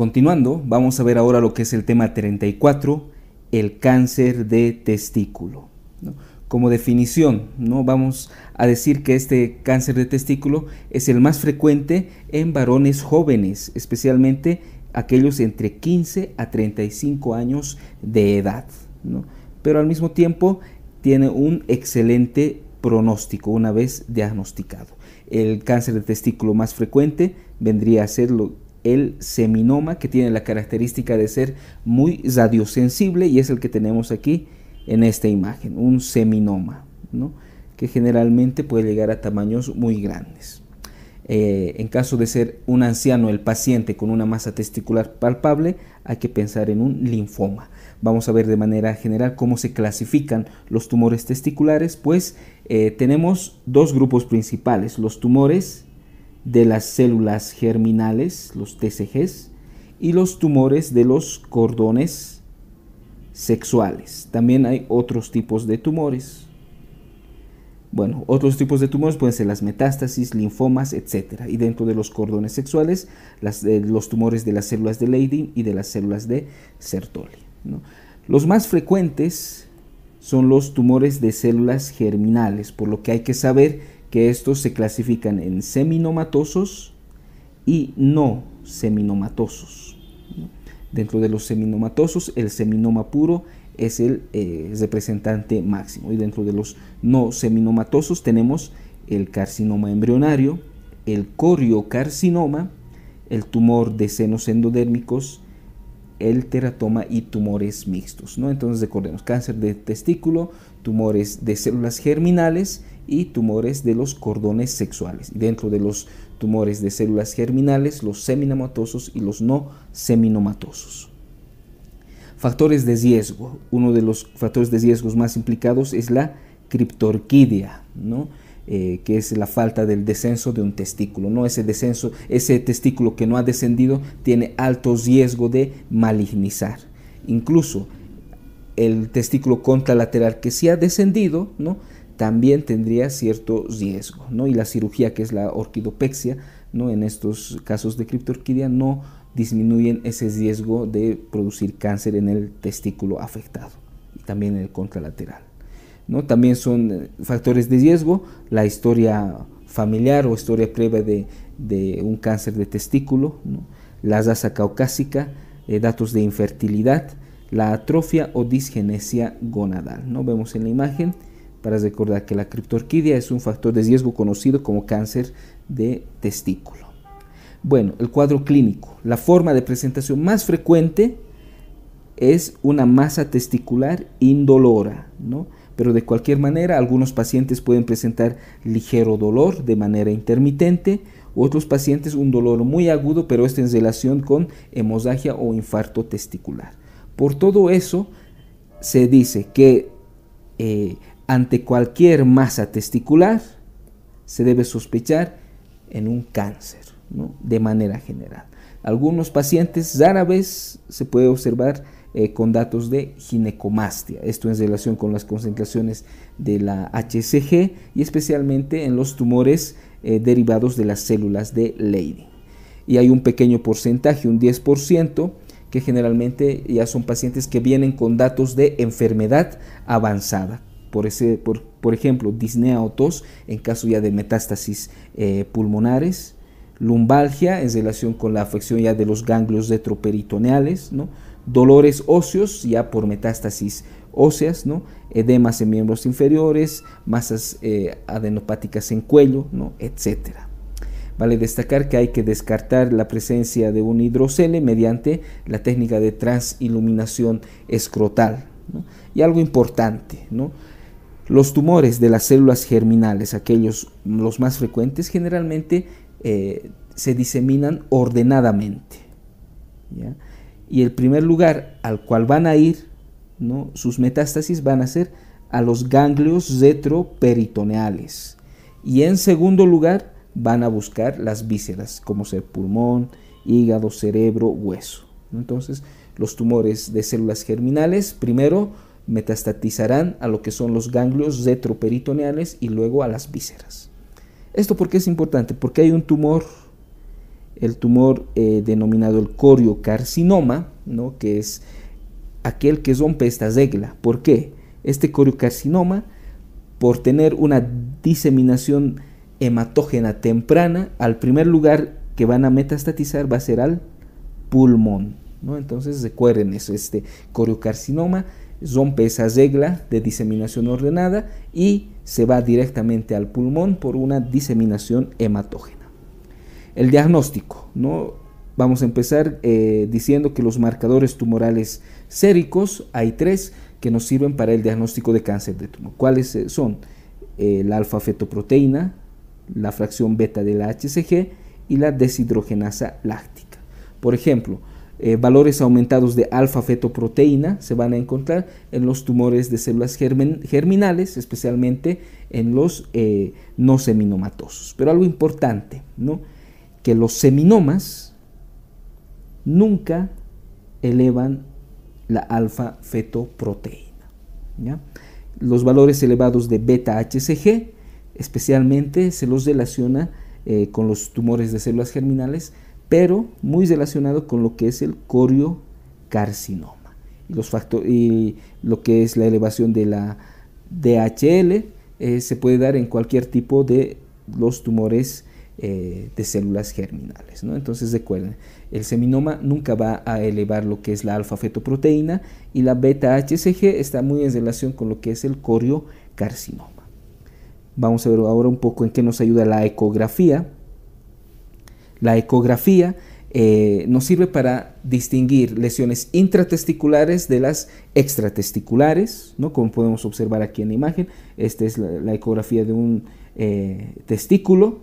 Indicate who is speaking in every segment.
Speaker 1: Continuando, vamos a ver ahora lo que es el tema 34, el cáncer de testículo. Como definición, ¿no? vamos a decir que este cáncer de testículo es el más frecuente en varones jóvenes, especialmente aquellos entre 15 a 35 años de edad. Pero al mismo tiempo tiene un excelente pronóstico una vez diagnosticado. El cáncer de testículo más frecuente vendría a ser lo el seminoma que tiene la característica de ser muy radiosensible y es el que tenemos aquí en esta imagen, un seminoma, que generalmente puede llegar a tamaños muy grandes. Eh, en caso de ser un anciano el paciente con una masa testicular palpable, hay que pensar en un linfoma. Vamos a ver de manera general cómo se clasifican los tumores testiculares, pues eh, tenemos dos grupos principales, los tumores de las células germinales, los TCGs, y los tumores de los cordones sexuales. También hay otros tipos de tumores. Bueno, otros tipos de tumores pueden ser las metástasis, linfomas, etc. Y dentro de los cordones sexuales, eh, los tumores de las células de Leydig y de las células de Sertoli. Los más frecuentes son los tumores de células germinales, por lo que hay que saber que estos se clasifican en seminomatosos y no seminomatosos. Dentro de los seminomatosos, el seminoma puro es el eh, representante máximo. Y dentro de los no seminomatosos tenemos el carcinoma embrionario, el coriocarcinoma, el tumor de senos endodérmicos, el teratoma y tumores mixtos. Entonces recordemos, cáncer de testículo, tumores de células germinales y tumores de los cordones sexuales. Dentro de los tumores de células germinales, los seminomatosos y los no seminomatosos. Factores de riesgo. Uno de los factores de riesgo más implicados es la criptorquidia, eh, que es la falta del descenso de un testículo. ¿no? Ese descenso, ese testículo que no ha descendido tiene alto riesgo de malignizar. Incluso el testículo contralateral que se ha descendido, ¿no? también tendría cierto riesgo, ¿no? Y la cirugía, que es la orquidopexia, ¿no? En estos casos de criptorquidia no disminuyen ese riesgo de producir cáncer en el testículo afectado y también en el contralateral. ¿no? También son eh, factores de riesgo la historia familiar o historia previa de, un cáncer de testículo, la raza caucásica, eh, datos de infertilidad, la atrofia o disgenesia gonadal. ¿no? Vemos en la imagen para recordar que la criptorquidia es un factor de riesgo conocido como cáncer de testículo. Bueno, el cuadro clínico. La forma de presentación más frecuente es una masa testicular indolora, ¿no? Pero de cualquier manera, algunos pacientes pueden presentar ligero dolor de manera intermitente, otros pacientes un dolor muy agudo, pero esto en relación con hemorragia o infarto testicular. Por todo eso se dice que eh, ante cualquier masa testicular se debe sospechar en un cáncer, de manera general. Algunos pacientes rara vez se puede observar eh, con datos de ginecomastia, esto en relación con las concentraciones de la HCG y especialmente en los tumores eh, derivados de las células de Leydig. Y hay un pequeño porcentaje, un 10%, que generalmente ya son pacientes que vienen con datos de enfermedad avanzada. Por, ese, por, ejemplo, disnea o tos en caso ya de metástasis eh, pulmonares, lumbalgia en relación con la afección ya de los ganglios retroperitoneales, ¿no? dolores óseos ya por metástasis óseas, ¿no? edemas en miembros inferiores, masas eh, adenopáticas en cuello, ¿no? etcétera. Vale destacar que hay que descartar la presencia de un hidrocele mediante la técnica de transiluminación escrotal. Y algo importante, Los tumores de las células germinales, aquellos los más frecuentes, generalmente eh, se diseminan ordenadamente. Y el primer lugar al cual van a ir, sus metástasis van a ser a los ganglios retroperitoneales. Y en segundo lugar, van a buscar las vísceras, como ser pulmón, hígado, cerebro, hueso. Entonces, los tumores de células germinales primero metastatizarán a lo que son los ganglios retroperitoneales y luego a las vísceras. ¿Esto por qué es importante? Porque hay un tumor, el tumor eh, denominado el coriocarcinoma, ¿no? que es aquel que rompe esta regla. ¿Por qué? Este coriocarcinoma, por tener una diseminación hematógena temprana, al primer lugar que van a metastatizar va a ser al pulmón. ¿no? Entonces recuerden eso, este coriocarcinoma rompe esa regla de diseminación ordenada y se va directamente al pulmón por una diseminación hematógena. El diagnóstico, ¿no? Vamos a empezar eh, diciendo que los marcadores tumorales séricos, hay tres que nos sirven para el diagnóstico de cáncer de tumor. ¿Cuáles eh, son? Eh, la alfa-fetoproteína, la fracción beta de la HCG y la deshidrogenasa láctica. Por ejemplo, eh, valores aumentados de alfa-fetoproteína se van a encontrar en los tumores de células germinales, especialmente en los eh, no seminomatosos. Pero algo importante, ¿no? que los seminomas nunca elevan la alfa-fetoproteína. Los valores elevados de beta-HCG Especialmente se los relaciona eh, con los tumores de células germinales, pero muy relacionado con lo que es el coriocarcinoma. Y, los y lo que es la elevación de la DHL eh, se puede dar en cualquier tipo de los tumores eh, de células germinales. Entonces recuerden, el seminoma nunca va a elevar lo que es la alfa-fetoproteína y la beta-HCG está muy en relación con lo que es el coriocarcinoma. Vamos a ver ahora un poco en qué nos ayuda la ecografía. La ecografía eh, nos sirve para distinguir lesiones intratesticulares de las extratesticulares, ¿no? como podemos observar aquí en la imagen. Esta es la, ecografía de un eh, testículo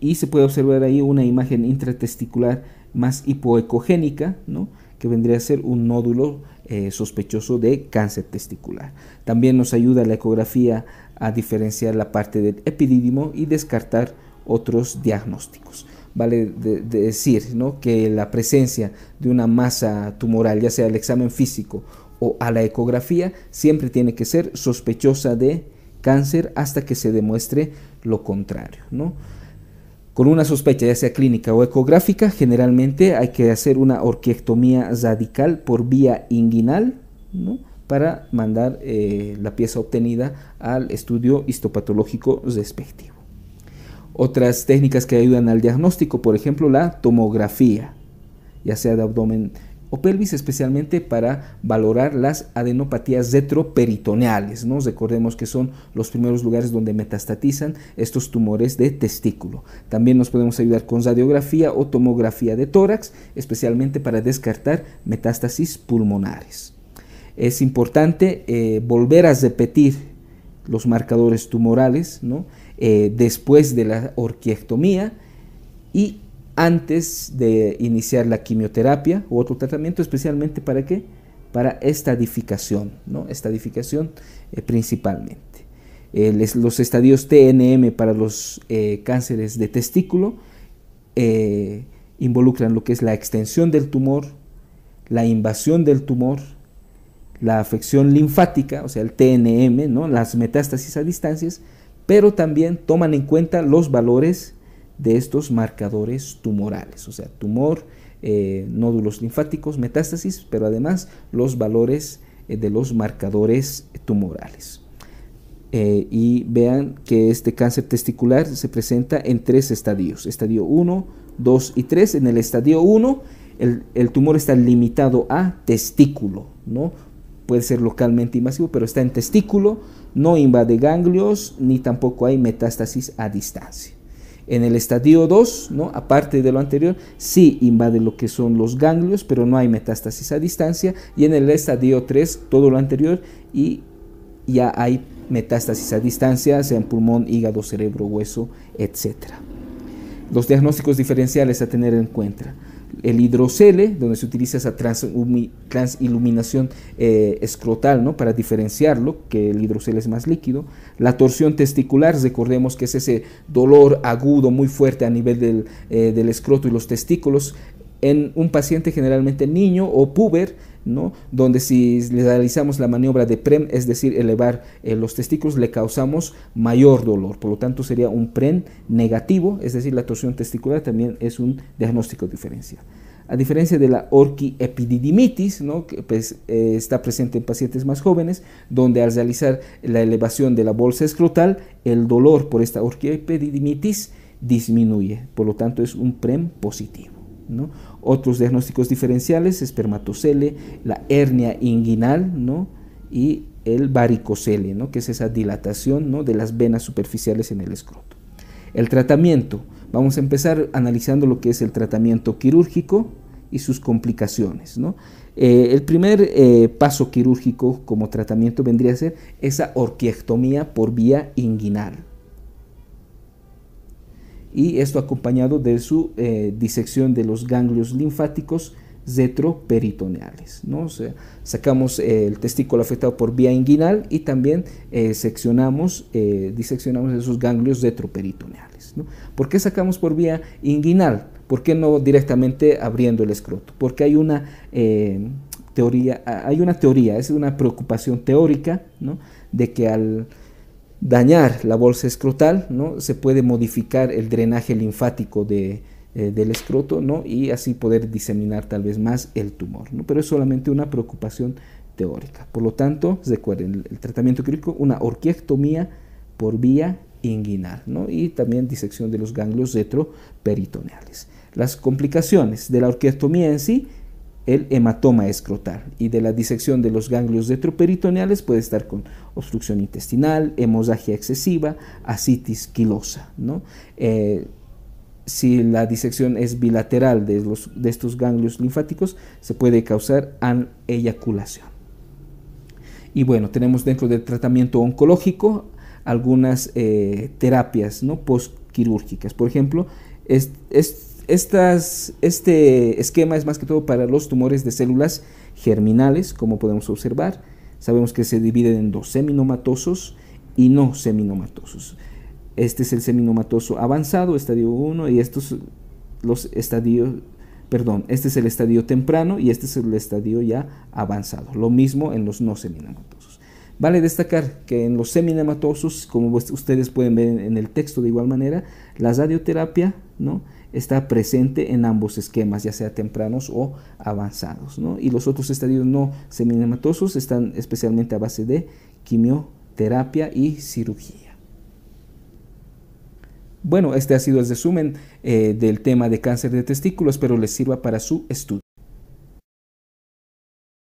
Speaker 1: y se puede observar ahí una imagen intratesticular más hipoecogénica, ¿no? que vendría a ser un nódulo eh, sospechoso de cáncer testicular. También nos ayuda la ecografía a diferenciar la parte del epidídimo y descartar otros diagnósticos. Vale decir ¿no? que la presencia de una masa tumoral, ya sea al examen físico o a la ecografía, siempre tiene que ser sospechosa de cáncer hasta que se demuestre lo contrario. ¿no? Con una sospecha, ya sea clínica o ecográfica, generalmente hay que hacer una orquiectomía radical por vía inguinal, ¿no? para mandar eh, la pieza obtenida al estudio histopatológico respectivo. Otras técnicas que ayudan al diagnóstico, por ejemplo, la tomografía, ya sea de abdomen o pelvis, especialmente para valorar las adenopatías retroperitoneales. Recordemos que son los primeros lugares donde metastatizan estos tumores de testículo. También nos podemos ayudar con radiografía o tomografía de tórax, especialmente para descartar metástasis pulmonares es importante eh, volver a repetir los marcadores tumorales eh, después de la orquiectomía y antes de iniciar la quimioterapia u otro tratamiento, especialmente para qué? Para estadificación, estadificación eh, principalmente. los estadios TNM para los cánceres de testículo involucran lo que es la extensión del tumor, la invasión del tumor, la afección linfática, o sea, el TNM, ¿no? las metástasis a distancias, pero también toman en cuenta los valores de estos marcadores tumorales, o sea, tumor, eh, nódulos linfáticos, metástasis, pero además los valores eh, de los marcadores tumorales. Eh, y vean que este cáncer testicular se presenta en tres estadios, estadio 1, 2 y 3. En el estadio 1 el, el, tumor está limitado a testículo, ¿no? puede ser localmente invasivo, pero está en testículo, no invade ganglios ni tampoco hay metástasis a distancia. En el estadio 2, ¿no? aparte de lo anterior, sí invade lo que son los ganglios, pero no hay metástasis a distancia. Y en el estadio 3, todo lo anterior y ya hay metástasis a distancia, sea en pulmón, hígado, cerebro, hueso, etc. Los diagnósticos diferenciales a tener en cuenta el hidrocele, donde se utiliza esa transiluminación eh, escrotal, ¿no? Para diferenciarlo, que el hidrocele es más líquido. La torsión testicular, recordemos que es ese dolor agudo muy fuerte a nivel del, eh, del escroto y los testículos, en un paciente generalmente niño o puber, ¿no? donde si le realizamos la maniobra de PREM, es decir, elevar eh, los testículos, le causamos mayor dolor. Por lo tanto, sería un PREM negativo, es decir, la torsión testicular también es un diagnóstico diferencial. A diferencia de la orquiepididimitis, que pues, eh, está presente en pacientes más jóvenes, donde al realizar la elevación de la bolsa escrotal, el dolor por esta orquiepididimitis disminuye. Por lo tanto, es un PREM positivo. Otros diagnósticos diferenciales, espermatocele, la hernia inguinal, ¿no? Y el varicocele, Que es esa dilatación, ¿no? De las venas superficiales en el escroto. El tratamiento. Vamos a empezar analizando lo que es el tratamiento quirúrgico y sus complicaciones, ¿no? Eh, el primer eh, paso quirúrgico como tratamiento vendría a ser esa orquiectomía por vía inguinal, y esto acompañado de su eh, disección de los ganglios linfáticos retroperitoneales. ¿no? O sea, sacamos eh, el testículo afectado por vía inguinal y también eh, seccionamos, diseccionamos esos ganglios retroperitoneales. ¿no? ¿Por qué sacamos por vía inguinal? ¿Por qué no directamente abriendo el escroto? Porque hay una teoría, hay una teoría, es una preocupación teórica, ¿no? de que al dañar la bolsa escrotal, ¿no? se puede modificar el drenaje linfático eh, del escroto ¿no? y así poder diseminar tal vez más el tumor. ¿no? Pero es solamente una preocupación teórica. Por lo tanto, recuerden, el tratamiento quirúrgico, una orquiectomía por vía inguinal ¿no? y también disección de los ganglios retroperitoneales. Las complicaciones de la orquiectomía en sí el hematoma escrotal y de la disección de los ganglios retroperitoneales puede estar con obstrucción intestinal, hemosagia excesiva, asitis quilosa. ¿no? Eh, si la disección es bilateral de, los, de, estos ganglios linfáticos, se puede causar eyaculación. Y bueno, tenemos dentro del tratamiento oncológico algunas eh, terapias ¿no? postquirúrgicas. Por ejemplo, es este esquema es más que todo para los tumores de células germinales, como podemos observar. Sabemos que se dividen en dos, seminomatosos y no seminomatosos. Este es el seminomatoso avanzado, estadio 1, y estos los estadios, perdón, este es el estadio temprano y este es el estadio ya avanzado. Lo mismo en los no seminomatosos. Vale destacar que en los seminomatosos, como ustedes pueden ver en el texto de igual manera, la radioterapia, ¿no? está presente en ambos esquemas, ya sea tempranos o avanzados. Y los otros estadios no seminematosos están especialmente a base de quimioterapia y cirugía. Bueno, este ha sido el resumen eh, del tema de cáncer de testículos, espero les sirva para su estudio.